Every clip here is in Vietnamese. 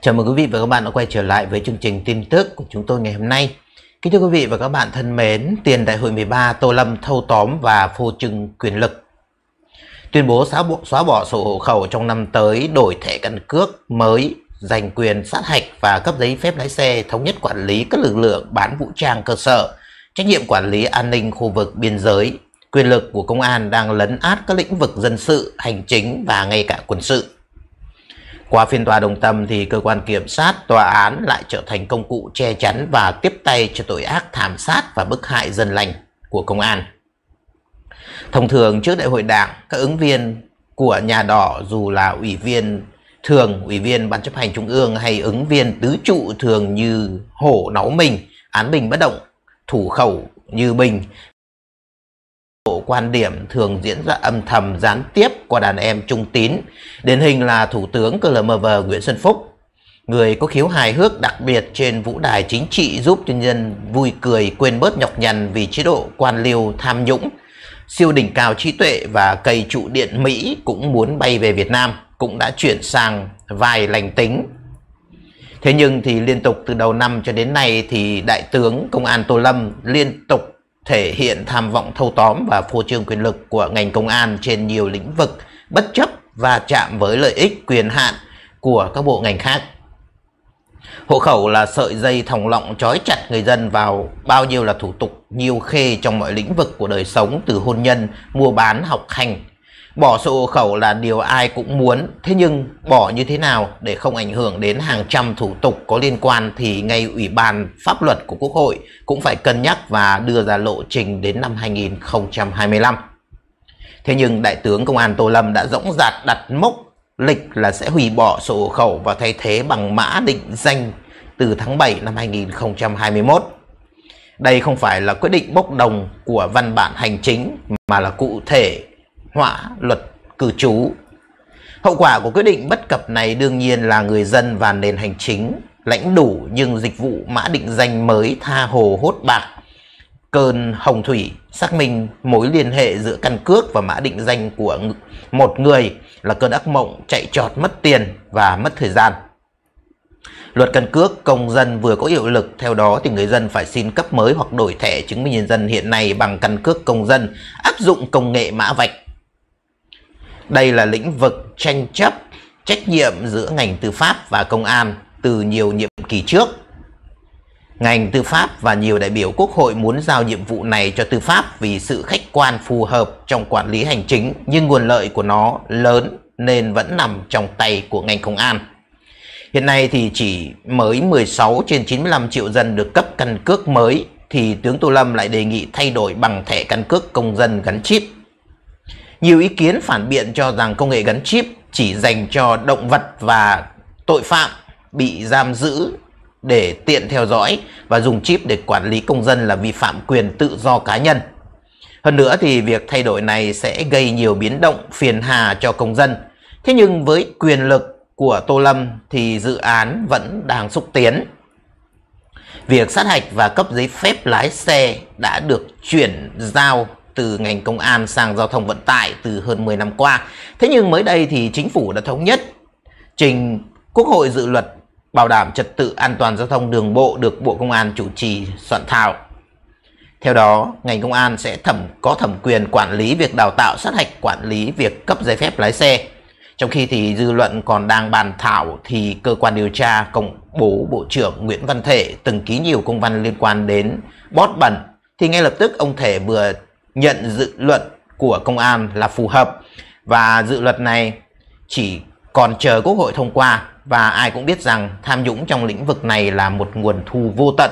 Chào mừng quý vị và các bạn đã quay trở lại với chương trình tin tức của chúng tôi ngày hôm nay. Kính thưa quý vị và các bạn thân mến, tiền đại hội 13 Tô Lâm thâu tóm và phô trưng quyền lực. Tuyên bố xóa bỏ, xóa bỏ sổ hộ khẩu trong năm tới, đổi thẻ căn cước mới, giành quyền sát hạch và cấp giấy phép lái xe, thống nhất quản lý các lực lượng bán vũ trang cơ sở, trách nhiệm quản lý an ninh khu vực biên giới, quyền lực của công an đang lấn át các lĩnh vực dân sự, hành chính và ngay cả quân sự. Qua phiên tòa đồng tâm thì cơ quan kiểm sát, tòa án lại trở thành công cụ che chắn và tiếp tay cho tội ác thảm sát và bức hại dân lành của công an. Thông thường trước đại hội đảng, các ứng viên của nhà đỏ dù là ủy viên thường, ủy viên ban chấp hành trung ương hay ứng viên tứ trụ thường như hổ náu mình, án bình bất động, thủ khẩu như bình độ quan điểm thường diễn ra âm thầm gián tiếp qua đàn em trung tín, điển hình là Thủ tướng CLMV Nguyễn Xuân Phúc. Người có khiếu hài hước đặc biệt trên vũ đài chính trị giúp nhân dân vui cười quên bớt nhọc nhằn vì chế độ quan liêu tham nhũng. Siêu đỉnh cao trí tuệ và cây trụ điện Mỹ cũng muốn bay về Việt Nam, cũng đã chuyển sang vài lành tính. Thế nhưng thì liên tục từ đầu năm cho đến nay thì Đại tướng Công an Tô Lâm liên tục thể hiện tham vọng thâu tóm và phô trương quyền lực của ngành công an trên nhiều lĩnh vực, bất chấp và chạm với lợi ích quyền hạn của các bộ ngành khác. Hộ khẩu là sợi dây thòng lọng trói chặt người dân vào bao nhiêu là thủ tục nhiều khê trong mọi lĩnh vực của đời sống từ hôn nhân, mua bán, học hành Bỏ sổ hộ khẩu là điều ai cũng muốn, thế nhưng bỏ như thế nào để không ảnh hưởng đến hàng trăm thủ tục có liên quan thì ngay Ủy ban Pháp luật của Quốc hội cũng phải cân nhắc và đưa ra lộ trình đến năm 2025. Thế nhưng Đại tướng Công an Tô Lâm đã rõng rạc đặt mốc lịch là sẽ hủy bỏ sổ hộ khẩu và thay thế bằng mã định danh từ tháng 7 năm 2021. Đây không phải là quyết định bốc đồng của văn bản hành chính mà là cụ thể họa luật cư trú. Hậu quả của quyết định bất cập này đương nhiên là người dân và nền hành chính lãnh đủ nhưng dịch vụ mã định danh mới tha hồ hốt bạc. Cơn hồng thủy xác minh mối liên hệ giữa căn cước và mã định danh của một người là cơn ác mộng chạy trọt mất tiền và mất thời gian. Luật căn cước công dân vừa có hiệu lực, theo đó thì người dân phải xin cấp mới hoặc đổi thẻ chứng minh nhân dân hiện nay bằng căn cước công dân áp dụng công nghệ mã vạch đây là lĩnh vực tranh chấp trách nhiệm giữa ngành tư pháp và công an từ nhiều nhiệm kỳ trước. Ngành tư pháp và nhiều đại biểu quốc hội muốn giao nhiệm vụ này cho tư pháp vì sự khách quan phù hợp trong quản lý hành chính nhưng nguồn lợi của nó lớn nên vẫn nằm trong tay của ngành công an. Hiện nay thì chỉ mới 16 trên 95 triệu dân được cấp căn cước mới thì tướng Tô Lâm lại đề nghị thay đổi bằng thẻ căn cước công dân gắn chip nhiều ý kiến phản biện cho rằng công nghệ gắn chip chỉ dành cho động vật và tội phạm bị giam giữ để tiện theo dõi và dùng chip để quản lý công dân là vi phạm quyền tự do cá nhân. Hơn nữa thì việc thay đổi này sẽ gây nhiều biến động phiền hà cho công dân. Thế nhưng với quyền lực của Tô Lâm thì dự án vẫn đang xúc tiến. Việc sát hạch và cấp giấy phép lái xe đã được chuyển giao từ ngành công an sang giao thông vận tải từ hơn 10 năm qua. Thế nhưng mới đây thì chính phủ đã thống nhất trình Quốc hội dự luật bảo đảm trật tự an toàn giao thông đường bộ được Bộ Công an chủ trì soạn thảo. Theo đó, ngành công an sẽ thẩm có thẩm quyền quản lý việc đào tạo sát hạch quản lý việc cấp giấy phép lái xe. Trong khi thì dư luận còn đang bàn thảo thì cơ quan điều tra công bố Bộ trưởng Nguyễn Văn Thể từng ký nhiều công văn liên quan đến bót bẩn thì ngay lập tức ông Thể vừa nhận dự luật của công an là phù hợp và dự luật này chỉ còn chờ Quốc hội thông qua và ai cũng biết rằng tham nhũng trong lĩnh vực này là một nguồn thu vô tận.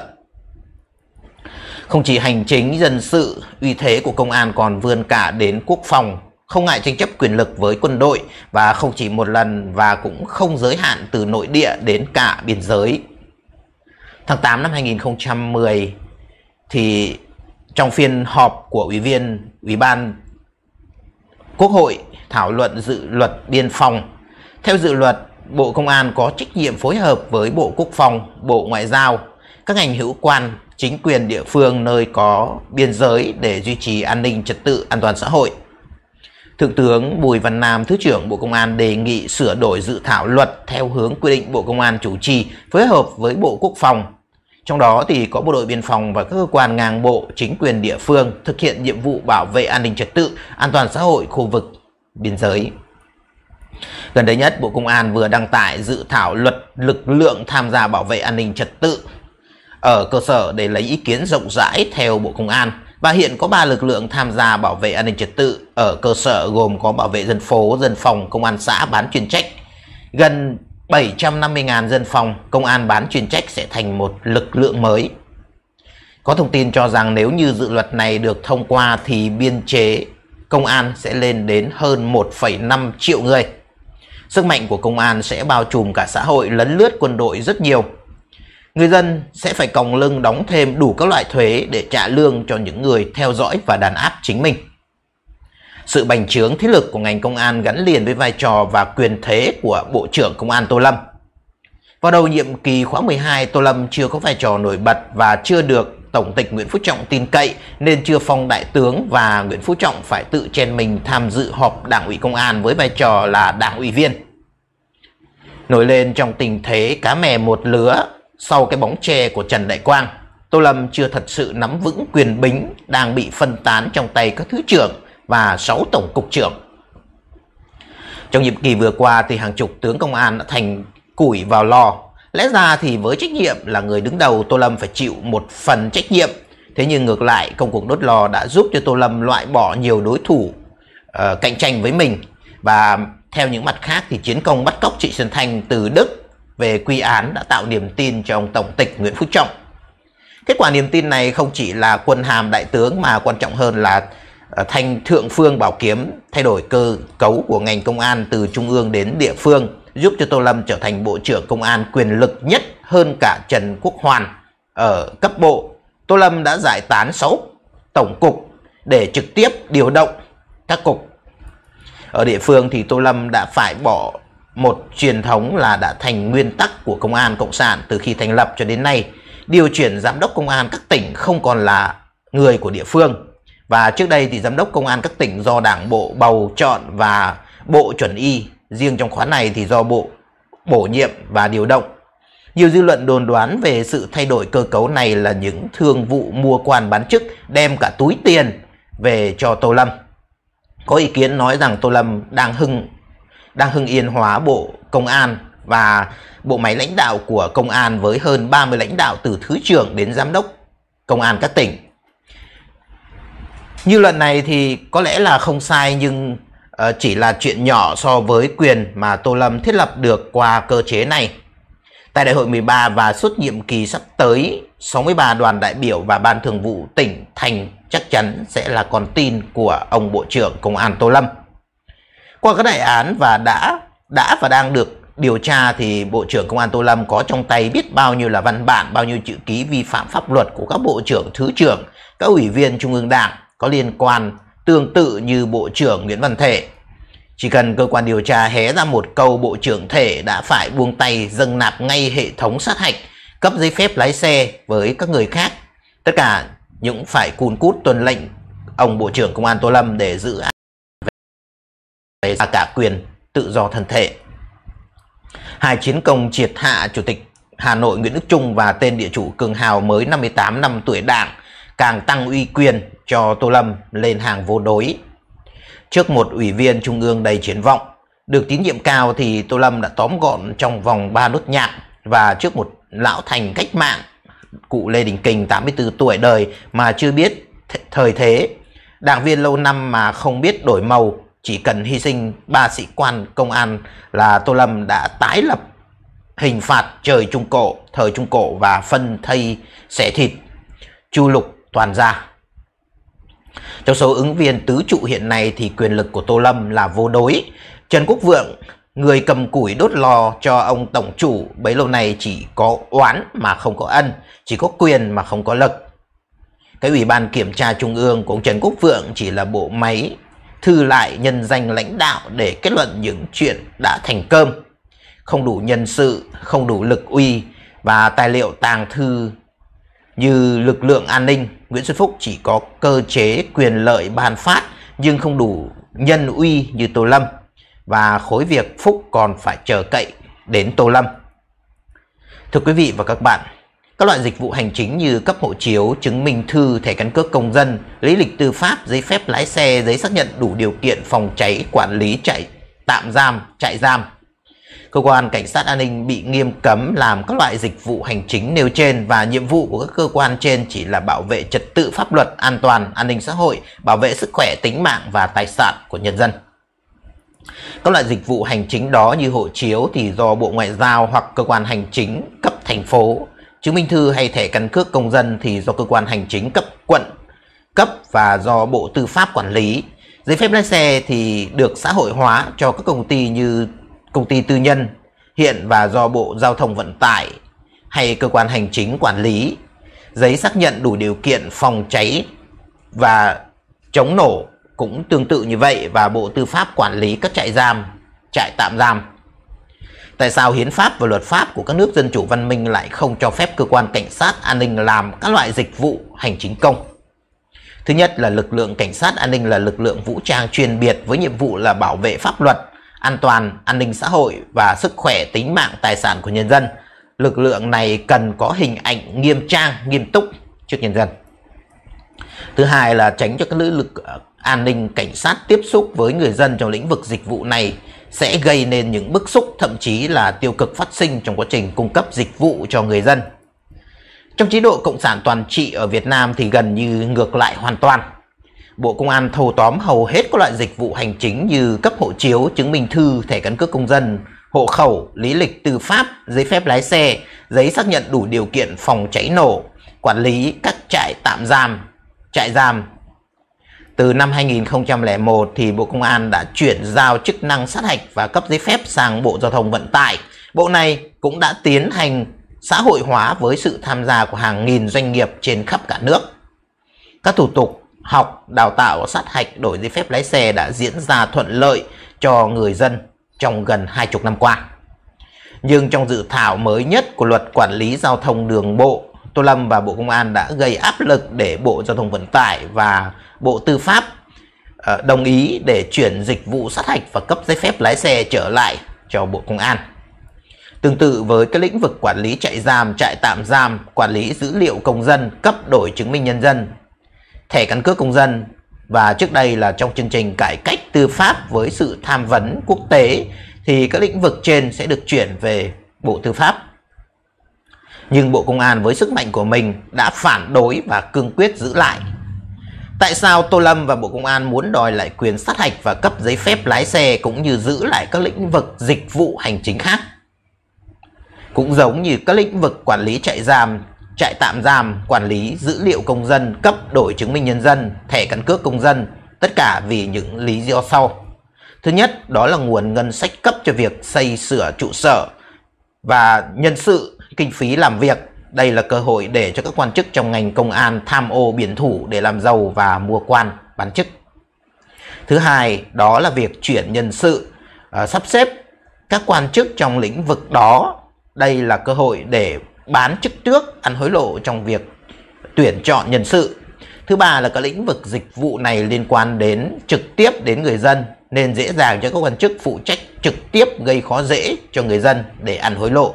Không chỉ hành chính, dân sự, uy thế của công an còn vươn cả đến quốc phòng, không ngại tranh chấp quyền lực với quân đội và không chỉ một lần và cũng không giới hạn từ nội địa đến cả biên giới. Tháng 8 năm 2010 thì trong phiên họp của ủy viên Ủy ban Quốc hội thảo luận dự luật biên phòng. Theo dự luật, Bộ Công an có trách nhiệm phối hợp với Bộ Quốc phòng, Bộ Ngoại giao, các ngành hữu quan, chính quyền địa phương nơi có biên giới để duy trì an ninh trật tự an toàn xã hội. Thượng tướng Bùi Văn Nam, Thứ trưởng Bộ Công an đề nghị sửa đổi dự thảo luật theo hướng quy định Bộ Công an chủ trì phối hợp với Bộ Quốc phòng, trong đó thì có bộ đội biên phòng và các cơ quan ngang bộ, chính quyền địa phương thực hiện nhiệm vụ bảo vệ an ninh trật tự, an toàn xã hội khu vực biên giới. Gần đây nhất, Bộ Công an vừa đăng tải dự thảo luật lực lượng tham gia bảo vệ an ninh trật tự ở cơ sở để lấy ý kiến rộng rãi theo Bộ Công an và hiện có 3 lực lượng tham gia bảo vệ an ninh trật tự ở cơ sở gồm có bảo vệ dân phố, dân phòng, công an xã bán chuyên trách. Gần 750.000 dân phòng, công an bán chuyên trách sẽ thành một lực lượng mới. Có thông tin cho rằng nếu như dự luật này được thông qua thì biên chế công an sẽ lên đến hơn 1,5 triệu người. Sức mạnh của công an sẽ bao trùm cả xã hội lấn lướt quân đội rất nhiều. Người dân sẽ phải còng lưng đóng thêm đủ các loại thuế để trả lương cho những người theo dõi và đàn áp chính mình. Sự bành trướng thế lực của ngành công an gắn liền với vai trò và quyền thế của Bộ trưởng Công an Tô Lâm. Vào đầu nhiệm kỳ khóa 12, Tô Lâm chưa có vai trò nổi bật và chưa được Tổng tịch Nguyễn Phú Trọng tin cậy nên chưa phong đại tướng và Nguyễn Phú Trọng phải tự chen mình tham dự họp Đảng ủy Công an với vai trò là Đảng ủy viên. Nổi lên trong tình thế cá mè một lứa sau cái bóng tre của Trần Đại Quang, Tô Lâm chưa thật sự nắm vững quyền bính đang bị phân tán trong tay các thứ trưởng và 6 tổng cục trưởng. Trong nhiệm kỳ vừa qua thì hàng chục tướng công an đã thành củi vào lò. Lẽ ra thì với trách nhiệm là người đứng đầu Tô Lâm phải chịu một phần trách nhiệm. Thế nhưng ngược lại công cuộc đốt lò đã giúp cho Tô Lâm loại bỏ nhiều đối thủ uh, cạnh tranh với mình. Và theo những mặt khác thì chiến công bắt cóc Trịnh Xuân Thanh từ Đức về quy án đã tạo niềm tin cho ông Tổng tịch Nguyễn Phú Trọng. Kết quả niềm tin này không chỉ là quân hàm đại tướng mà quan trọng hơn là Ờ, Thanh Thượng Phương Bảo Kiếm thay đổi cơ cấu của ngành công an từ trung ương đến địa phương, giúp cho Tô Lâm trở thành Bộ trưởng Công an quyền lực nhất hơn cả Trần Quốc Hoàn ở cấp bộ. Tô Lâm đã giải tán 6 tổng cục để trực tiếp điều động các cục. Ở địa phương thì Tô Lâm đã phải bỏ một truyền thống là đã thành nguyên tắc của Công an Cộng sản từ khi thành lập cho đến nay. Điều chuyển giám đốc công an các tỉnh không còn là người của địa phương và trước đây thì giám đốc công an các tỉnh do đảng bộ bầu chọn và bộ chuẩn y, riêng trong khóa này thì do bộ bổ nhiệm và điều động. Nhiều dư luận đồn đoán về sự thay đổi cơ cấu này là những thương vụ mua quan bán chức đem cả túi tiền về cho Tô Lâm. Có ý kiến nói rằng Tô Lâm đang hưng đang hưng yên hóa bộ công an và bộ máy lãnh đạo của công an với hơn 30 lãnh đạo từ thứ trưởng đến giám đốc công an các tỉnh như luận này thì có lẽ là không sai nhưng ờ, chỉ là chuyện nhỏ so với quyền mà Tô Lâm thiết lập được qua cơ chế này. Tại đại hội 13 và suốt nhiệm kỳ sắp tới, 63 đoàn đại biểu và ban thường vụ tỉnh, thành chắc chắn sẽ là con tin của ông Bộ trưởng Công an Tô Lâm. Qua các đại án và đã đã và đang được điều tra thì Bộ trưởng Công an Tô Lâm có trong tay biết bao nhiêu là văn bản, bao nhiêu chữ ký vi phạm pháp luật của các bộ trưởng, thứ trưởng, các ủy viên Trung ương Đảng có liên quan tương tự như Bộ trưởng Nguyễn Văn Thể. Chỉ cần cơ quan điều tra hé ra một câu Bộ trưởng Thể đã phải buông tay dâng nạp ngay hệ thống sát hạch, cấp giấy phép lái xe với các người khác. Tất cả những phải cùn cút tuân lệnh ông Bộ trưởng Công an Tô Lâm để giữ án về cả quyền tự do thân thể. Hai chiến công triệt hạ Chủ tịch Hà Nội Nguyễn Đức Trung và tên địa chủ Cường Hào mới 58 năm tuổi đảng càng tăng uy quyền cho Tô Lâm lên hàng vô đối. Trước một ủy viên trung ương đầy triển vọng, được tín nhiệm cao thì Tô Lâm đã tóm gọn trong vòng 3 nốt nhạc và trước một lão thành cách mạng, cụ Lê Đình Kình 84 tuổi đời mà chưa biết th thời thế, đảng viên lâu năm mà không biết đổi màu, chỉ cần hy sinh ba sĩ quan công an là Tô Lâm đã tái lập hình phạt trời Trung Cổ, thời Trung Cổ và phân thây xẻ thịt, chu lục toàn gia. Trong số ứng viên tứ trụ hiện nay thì quyền lực của Tô Lâm là vô đối. Trần Quốc Vượng, người cầm củi đốt lò cho ông tổng chủ bấy lâu nay chỉ có oán mà không có ân, chỉ có quyền mà không có lực. Cái ủy ban kiểm tra trung ương của ông Trần Quốc Vượng chỉ là bộ máy thư lại nhân danh lãnh đạo để kết luận những chuyện đã thành cơm. Không đủ nhân sự, không đủ lực uy và tài liệu tàng thư như lực lượng an ninh, Nguyễn Xuân Phúc chỉ có cơ chế quyền lợi ban phát nhưng không đủ nhân uy như Tô Lâm và khối việc Phúc còn phải chờ cậy đến Tô Lâm. Thưa quý vị và các bạn, các loại dịch vụ hành chính như cấp hộ chiếu, chứng minh thư, thẻ căn cước công dân, lý lịch tư pháp, giấy phép lái xe, giấy xác nhận đủ điều kiện phòng cháy, quản lý chạy tạm giam, trại giam cơ quan cảnh sát an ninh bị nghiêm cấm làm các loại dịch vụ hành chính nêu trên và nhiệm vụ của các cơ quan trên chỉ là bảo vệ trật tự pháp luật, an toàn, an ninh xã hội, bảo vệ sức khỏe, tính mạng và tài sản của nhân dân. Các loại dịch vụ hành chính đó như hộ chiếu thì do Bộ Ngoại giao hoặc cơ quan hành chính cấp thành phố, chứng minh thư hay thẻ căn cước công dân thì do cơ quan hành chính cấp quận, cấp và do Bộ Tư pháp quản lý. Giấy phép lái xe thì được xã hội hóa cho các công ty như công ty tư nhân hiện và do Bộ Giao thông Vận tải hay cơ quan hành chính quản lý, giấy xác nhận đủ điều kiện phòng cháy và chống nổ cũng tương tự như vậy và Bộ Tư pháp quản lý các trại giam, trại tạm giam. Tại sao hiến pháp và luật pháp của các nước dân chủ văn minh lại không cho phép cơ quan cảnh sát an ninh làm các loại dịch vụ hành chính công? Thứ nhất là lực lượng cảnh sát an ninh là lực lượng vũ trang chuyên biệt với nhiệm vụ là bảo vệ pháp luật an toàn, an ninh xã hội và sức khỏe tính mạng tài sản của nhân dân. Lực lượng này cần có hình ảnh nghiêm trang, nghiêm túc trước nhân dân. Thứ hai là tránh cho các lực lượng ờ, an ninh cảnh sát tiếp xúc với người dân trong lĩnh vực dịch vụ này sẽ gây nên những bức xúc thậm chí là tiêu cực phát sinh trong quá trình cung cấp dịch vụ cho người dân. Trong chế độ cộng sản toàn trị ở Việt Nam thì gần như ngược lại hoàn toàn. Bộ Công an thâu tóm hầu hết các loại dịch vụ hành chính như cấp hộ chiếu, chứng minh thư, thẻ căn cước công dân, hộ khẩu, lý lịch tư pháp, giấy phép lái xe, giấy xác nhận đủ điều kiện phòng cháy nổ, quản lý các trại tạm giam, trại giam. Từ năm 2001 thì Bộ Công an đã chuyển giao chức năng sát hạch và cấp giấy phép sang Bộ Giao thông Vận tải. Bộ này cũng đã tiến hành xã hội hóa với sự tham gia của hàng nghìn doanh nghiệp trên khắp cả nước. Các thủ tục học đào tạo sát hạch đổi giấy phép lái xe đã diễn ra thuận lợi cho người dân trong gần 20 năm qua. Nhưng trong dự thảo mới nhất của luật quản lý giao thông đường bộ, Tô Lâm và Bộ Công an đã gây áp lực để Bộ Giao thông Vận tải và Bộ Tư pháp ờ, đồng ý để chuyển dịch vụ sát hạch và cấp giấy phép lái xe trở lại cho Bộ Công an. Tương tự với các lĩnh vực quản lý trại giam, trại tạm giam, quản lý dữ liệu công dân, cấp đổi chứng minh nhân dân thẻ căn cước công dân và trước đây là trong chương trình cải cách tư pháp với sự tham vấn quốc tế thì các lĩnh vực trên sẽ được chuyển về Bộ Tư pháp. Nhưng Bộ Công an với sức mạnh của mình đã phản đối và cương quyết giữ lại. Tại sao Tô Lâm và Bộ Công an muốn đòi lại quyền sát hạch và cấp giấy phép lái xe cũng như giữ lại các lĩnh vực dịch vụ hành chính khác? Cũng giống như các lĩnh vực quản lý trại giam trại tạm giam quản lý dữ liệu công dân cấp đổi chứng minh nhân dân, thẻ căn cước công dân, tất cả vì những lý do sau. Thứ nhất, đó là nguồn ngân sách cấp cho việc xây sửa trụ sở và nhân sự, kinh phí làm việc. Đây là cơ hội để cho các quan chức trong ngành công an tham ô biển thủ để làm giàu và mua quan, bán chức. Thứ hai, đó là việc chuyển nhân sự, ờ, sắp xếp các quan chức trong lĩnh vực đó. Đây là cơ hội để bán chức trước ăn hối lộ trong việc tuyển chọn nhân sự. Thứ ba là các lĩnh vực dịch vụ này liên quan đến trực tiếp đến người dân nên dễ dàng cho các quan chức phụ trách trực tiếp gây khó dễ cho người dân để ăn hối lộ.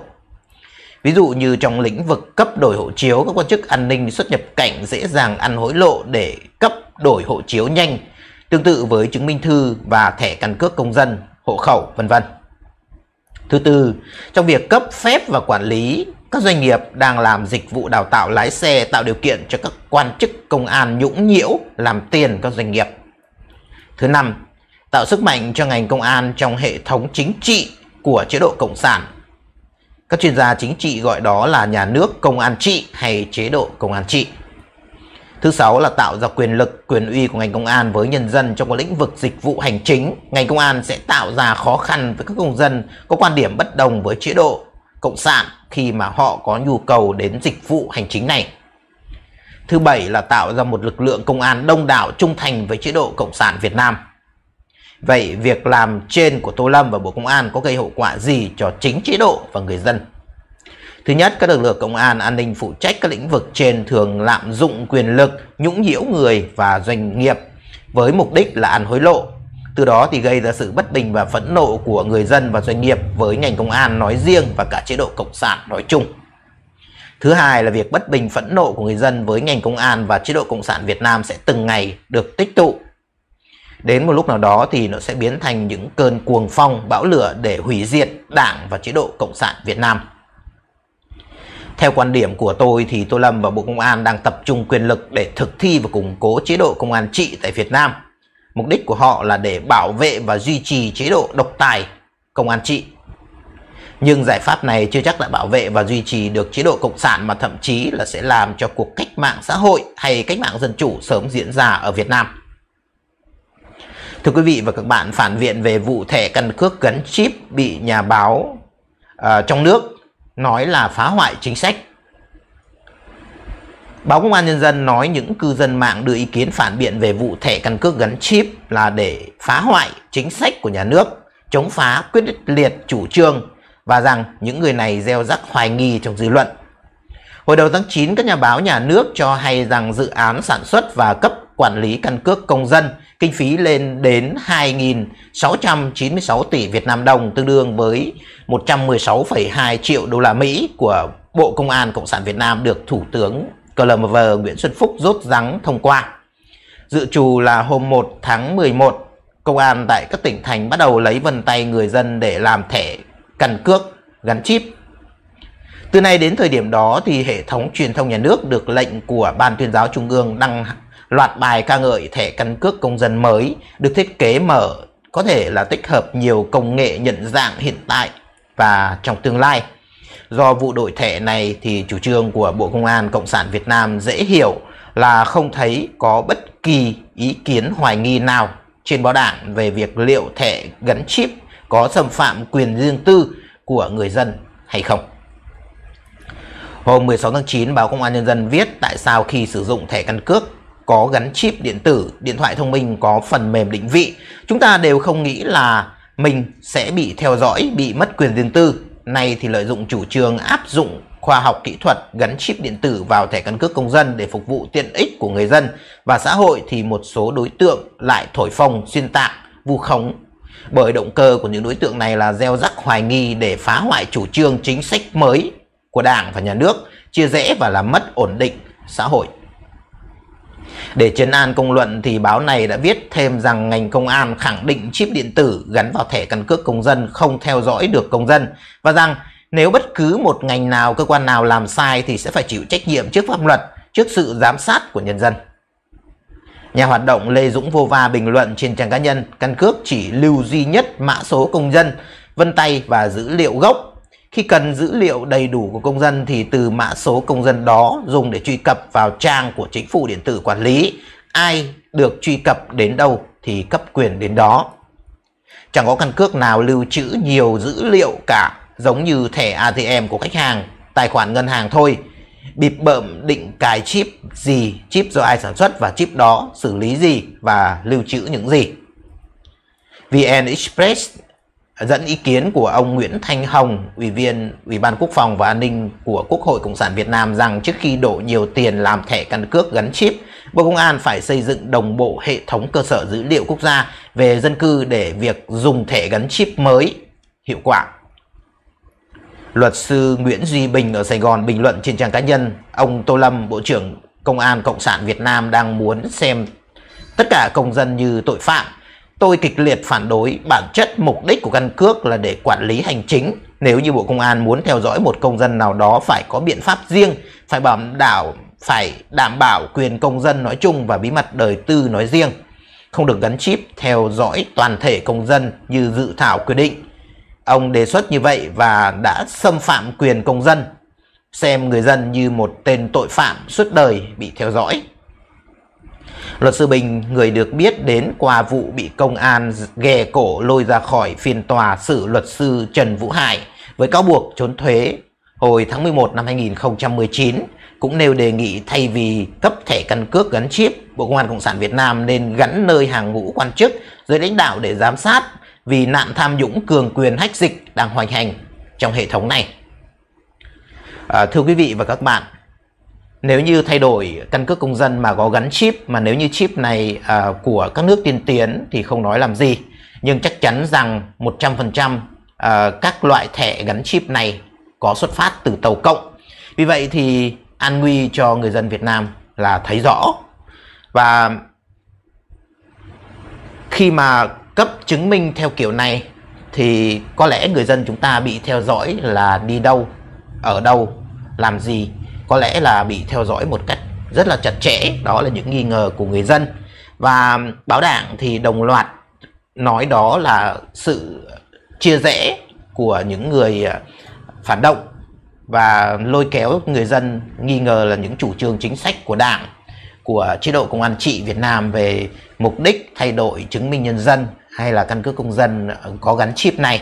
Ví dụ như trong lĩnh vực cấp đổi hộ chiếu, các quan chức an ninh xuất nhập cảnh dễ dàng ăn hối lộ để cấp đổi hộ chiếu nhanh, tương tự với chứng minh thư và thẻ căn cước công dân, hộ khẩu, vân vân. Thứ tư, trong việc cấp phép và quản lý các doanh nghiệp đang làm dịch vụ đào tạo lái xe tạo điều kiện cho các quan chức công an nhũng nhiễu làm tiền các doanh nghiệp. Thứ năm, tạo sức mạnh cho ngành công an trong hệ thống chính trị của chế độ Cộng sản. Các chuyên gia chính trị gọi đó là nhà nước công an trị hay chế độ công an trị. Thứ sáu là tạo ra quyền lực, quyền uy của ngành công an với nhân dân trong các lĩnh vực dịch vụ hành chính. Ngành công an sẽ tạo ra khó khăn với các công dân có quan điểm bất đồng với chế độ cộng sản khi mà họ có nhu cầu đến dịch vụ hành chính này. Thứ bảy là tạo ra một lực lượng công an đông đảo trung thành với chế độ Cộng sản Việt Nam. Vậy việc làm trên của Tô Lâm và Bộ Công an có gây hậu quả gì cho chính chế độ và người dân? Thứ nhất, các lực lượng công an an ninh phụ trách các lĩnh vực trên thường lạm dụng quyền lực, nhũng nhiễu người và doanh nghiệp với mục đích là ăn hối lộ từ đó thì gây ra sự bất bình và phẫn nộ của người dân và doanh nghiệp với ngành công an nói riêng và cả chế độ cộng sản nói chung. Thứ hai là việc bất bình phẫn nộ của người dân với ngành công an và chế độ cộng sản Việt Nam sẽ từng ngày được tích tụ. Đến một lúc nào đó thì nó sẽ biến thành những cơn cuồng phong, bão lửa để hủy diệt đảng và chế độ cộng sản Việt Nam. Theo quan điểm của tôi thì Tô Lâm và Bộ Công an đang tập trung quyền lực để thực thi và củng cố chế độ công an trị tại Việt Nam – Mục đích của họ là để bảo vệ và duy trì chế độ độc tài, công an trị. Nhưng giải pháp này chưa chắc đã bảo vệ và duy trì được chế độ cộng sản mà thậm chí là sẽ làm cho cuộc cách mạng xã hội hay cách mạng dân chủ sớm diễn ra ở Việt Nam. Thưa quý vị và các bạn, phản biện về vụ thẻ căn cước gắn chip bị nhà báo uh, trong nước nói là phá hoại chính sách Báo Công an Nhân dân nói những cư dân mạng đưa ý kiến phản biện về vụ thẻ căn cước gắn chip là để phá hoại chính sách của nhà nước, chống phá quyết liệt chủ trương và rằng những người này gieo rắc hoài nghi trong dư luận. Hồi đầu tháng 9, các nhà báo nhà nước cho hay rằng dự án sản xuất và cấp quản lý căn cước công dân kinh phí lên đến 2.696 tỷ Việt Nam đồng tương đương với 116,2 triệu đô la Mỹ của Bộ Công an Cộng sản Việt Nam được Thủ tướng CLMV Nguyễn Xuân Phúc rốt rắn thông qua. Dự trù là hôm 1 tháng 11, công an tại các tỉnh thành bắt đầu lấy vân tay người dân để làm thẻ căn cước gắn chip. Từ nay đến thời điểm đó thì hệ thống truyền thông nhà nước được lệnh của Ban tuyên giáo Trung ương đăng loạt bài ca ngợi thẻ căn cước công dân mới được thiết kế mở có thể là tích hợp nhiều công nghệ nhận dạng hiện tại và trong tương lai. Do vụ đổi thẻ này thì chủ trương của Bộ Công an Cộng sản Việt Nam dễ hiểu là không thấy có bất kỳ ý kiến hoài nghi nào trên báo đảng về việc liệu thẻ gắn chip có xâm phạm quyền riêng tư của người dân hay không. Hôm 16 tháng 9, báo Công an Nhân dân viết tại sao khi sử dụng thẻ căn cước có gắn chip điện tử, điện thoại thông minh có phần mềm định vị, chúng ta đều không nghĩ là mình sẽ bị theo dõi, bị mất quyền riêng tư. Nay thì lợi dụng chủ trương áp dụng khoa học kỹ thuật gắn chip điện tử vào thẻ căn cước công dân để phục vụ tiện ích của người dân và xã hội thì một số đối tượng lại thổi phồng xuyên tạc vu khống bởi động cơ của những đối tượng này là gieo rắc hoài nghi để phá hoại chủ trương chính sách mới của đảng và nhà nước chia rẽ và làm mất ổn định xã hội để chấn an công luận thì báo này đã viết thêm rằng ngành công an khẳng định chip điện tử gắn vào thẻ căn cước công dân không theo dõi được công dân và rằng nếu bất cứ một ngành nào, cơ quan nào làm sai thì sẽ phải chịu trách nhiệm trước pháp luật, trước sự giám sát của nhân dân. Nhà hoạt động Lê Dũng Vô Va bình luận trên trang cá nhân, căn cước chỉ lưu duy nhất mã số công dân, vân tay và dữ liệu gốc khi cần dữ liệu đầy đủ của công dân thì từ mã số công dân đó dùng để truy cập vào trang của chính phủ điện tử quản lý. Ai được truy cập đến đâu thì cấp quyền đến đó. Chẳng có căn cước nào lưu trữ nhiều dữ liệu cả, giống như thẻ ATM của khách hàng, tài khoản ngân hàng thôi. Bịp bợm định cài chip gì, chip do ai sản xuất và chip đó xử lý gì và lưu trữ những gì. VN Express dẫn ý kiến của ông Nguyễn Thanh Hồng, Ủy viên Ủy ban Quốc phòng và An ninh của Quốc hội Cộng sản Việt Nam rằng trước khi đổ nhiều tiền làm thẻ căn cước gắn chip, Bộ Công an phải xây dựng đồng bộ hệ thống cơ sở dữ liệu quốc gia về dân cư để việc dùng thẻ gắn chip mới hiệu quả. Luật sư Nguyễn Duy Bình ở Sài Gòn bình luận trên trang cá nhân, ông Tô Lâm, Bộ trưởng Công an Cộng sản Việt Nam đang muốn xem tất cả công dân như tội phạm Tôi kịch liệt phản đối bản chất mục đích của căn cước là để quản lý hành chính. Nếu như Bộ Công an muốn theo dõi một công dân nào đó phải có biện pháp riêng, phải bảo đảm phải đảm bảo quyền công dân nói chung và bí mật đời tư nói riêng. Không được gắn chip theo dõi toàn thể công dân như dự thảo quy định. Ông đề xuất như vậy và đã xâm phạm quyền công dân, xem người dân như một tên tội phạm suốt đời bị theo dõi. Luật sư Bình, người được biết đến qua vụ bị công an ghè cổ lôi ra khỏi phiên tòa xử luật sư Trần Vũ Hải với cáo buộc trốn thuế hồi tháng 11 năm 2019, cũng nêu đề nghị thay vì cấp thẻ căn cước gắn chip, Bộ Công an Cộng sản Việt Nam nên gắn nơi hàng ngũ quan chức, dưới lãnh đạo để giám sát vì nạn tham nhũng cường quyền hách dịch đang hoành hành trong hệ thống này. À, thưa quý vị và các bạn, nếu như thay đổi căn cước công dân mà có gắn chip mà nếu như chip này à, của các nước tiên tiến thì không nói làm gì nhưng chắc chắn rằng 100% à, các loại thẻ gắn chip này có xuất phát từ tàu cộng vì vậy thì an nguy cho người dân Việt Nam là thấy rõ và khi mà cấp chứng minh theo kiểu này thì có lẽ người dân chúng ta bị theo dõi là đi đâu ở đâu làm gì có lẽ là bị theo dõi một cách rất là chặt chẽ đó là những nghi ngờ của người dân và báo đảng thì đồng loạt nói đó là sự chia rẽ của những người à, phản động và lôi kéo người dân nghi ngờ là những chủ trương chính sách của đảng của chế độ công an trị Việt Nam về mục đích thay đổi chứng minh nhân dân hay là căn cước công dân có gắn chip này